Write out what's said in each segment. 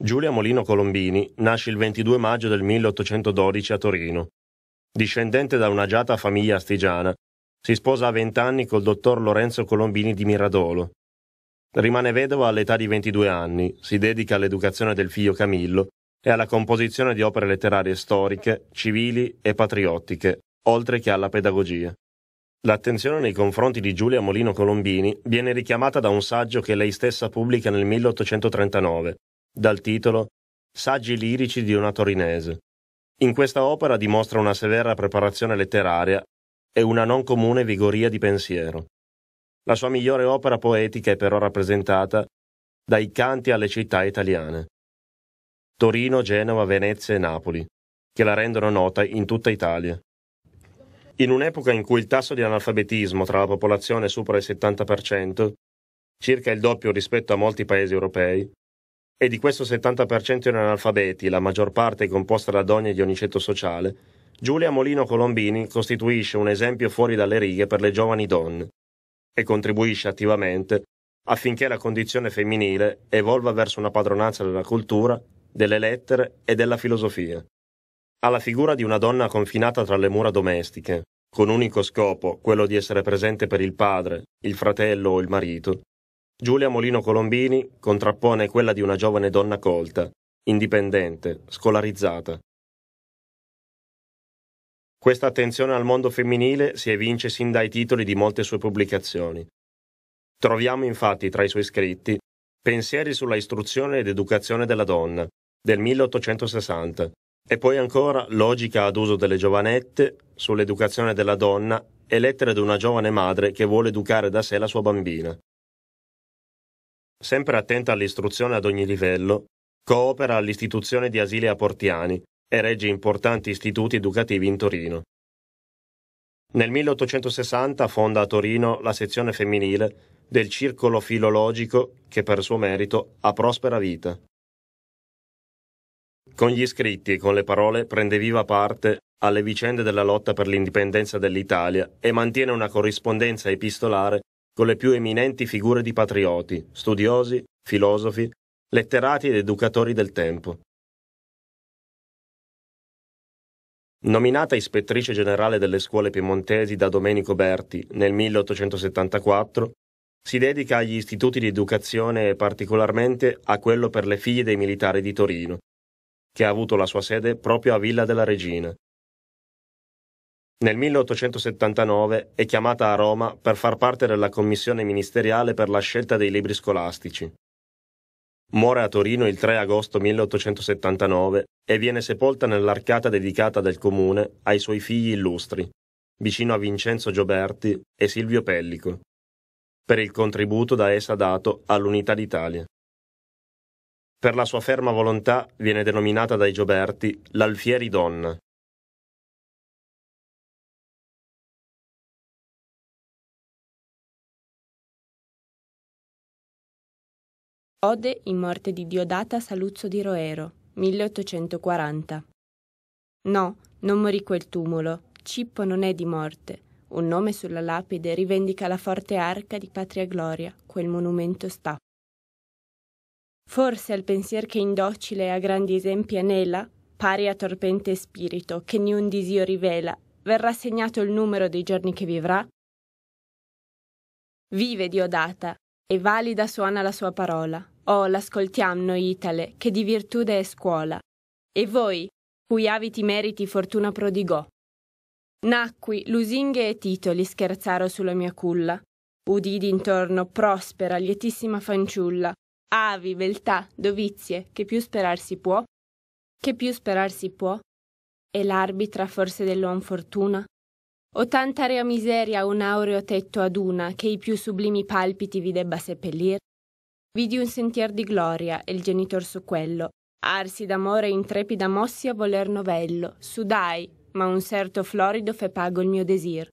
Giulia Molino Colombini nasce il 22 maggio del 1812 a Torino. Discendente da un'agiata famiglia astigiana, si sposa a 20 anni col dottor Lorenzo Colombini di Miradolo. Rimane vedova all'età di 22 anni, si dedica all'educazione del figlio Camillo e alla composizione di opere letterarie storiche, civili e patriottiche, oltre che alla pedagogia. L'attenzione nei confronti di Giulia Molino Colombini viene richiamata da un saggio che lei stessa pubblica nel 1839, dal titolo Saggi lirici di una torinese. In questa opera dimostra una severa preparazione letteraria e una non comune vigoria di pensiero. La sua migliore opera poetica è però rappresentata dai canti alle città italiane. Torino, Genova, Venezia e Napoli, che la rendono nota in tutta Italia. In un'epoca in cui il tasso di analfabetismo tra la popolazione supera il 70%, circa il doppio rispetto a molti paesi europei, e di questo 70% in analfabeti, la maggior parte composta da donne di ogni ceto sociale, Giulia Molino Colombini costituisce un esempio fuori dalle righe per le giovani donne e contribuisce attivamente affinché la condizione femminile evolva verso una padronanza della cultura, delle lettere e della filosofia. Alla figura di una donna confinata tra le mura domestiche, con unico scopo, quello di essere presente per il padre, il fratello o il marito, Giulia Molino Colombini contrappone quella di una giovane donna colta, indipendente, scolarizzata. Questa attenzione al mondo femminile si evince sin dai titoli di molte sue pubblicazioni. Troviamo infatti tra i suoi scritti Pensieri sulla istruzione ed educazione della donna, del 1860, e poi ancora Logica ad uso delle giovanette, sull'educazione della donna e lettere ad una giovane madre che vuole educare da sé la sua bambina sempre attenta all'istruzione ad ogni livello, coopera all'istituzione di asili a Portiani e regge importanti istituti educativi in Torino. Nel 1860 fonda a Torino la sezione femminile del Circolo Filologico che per suo merito ha prospera vita. Con gli scritti e con le parole prende viva parte alle vicende della lotta per l'indipendenza dell'Italia e mantiene una corrispondenza epistolare con le più eminenti figure di patrioti, studiosi, filosofi, letterati ed educatori del tempo. Nominata ispettrice generale delle scuole piemontesi da Domenico Berti nel 1874, si dedica agli istituti di educazione e particolarmente a quello per le figlie dei militari di Torino, che ha avuto la sua sede proprio a Villa della Regina. Nel 1879 è chiamata a Roma per far parte della commissione ministeriale per la scelta dei libri scolastici. Muore a Torino il 3 agosto 1879 e viene sepolta nell'arcata dedicata del comune ai suoi figli illustri, vicino a Vincenzo Gioberti e Silvio Pellico, per il contributo da essa dato all'unità d'Italia. Per la sua ferma volontà viene denominata dai Gioberti l'Alfieri Donna Ode in morte di Diodata Saluzzo di Roero, 1840. No, non morì quel tumulo, Cippo non è di morte. Un nome sulla lapide rivendica la forte arca di patria gloria, quel monumento sta. Forse al pensier che indocile a grandi esempi anela, pari a torpente spirito che niun disio rivela, verrà segnato il numero dei giorni che vivrà? Vive Diodata, e valida suona la sua parola. Oh, l'ascoltiam noi itale, che di virtude è scuola. E voi, cui aviti meriti fortuna prodigò. Nacqui, lusinghe e titoli scherzaro sulla mia culla. Udì d'intorno prospera, lietissima fanciulla, avi, beltà, dovizie, che più sperar si può, che più sperar si può, e l'arbitra forse dell'uom fortuna o tant'aria miseria un aureo tetto aduna che i più sublimi palpiti vi debba seppellir? Vidi un sentier di gloria e il genitor su quello, arsi d'amore intrepida mossi a voler novello, sudai, ma un certo florido fe pago il mio desir.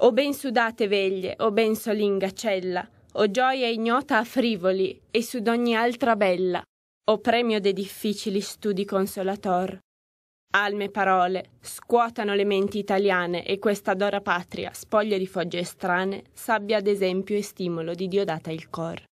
O ben sudate veglie, o ben solinga cella, o gioia ignota a frivoli e sud ogni altra bella, o premio de difficili studi consolator, alme parole scuotano le menti italiane e questa d'ora patria, spoglia di foggie strane, s'abbia ad esempio e stimolo di Diodata il cor.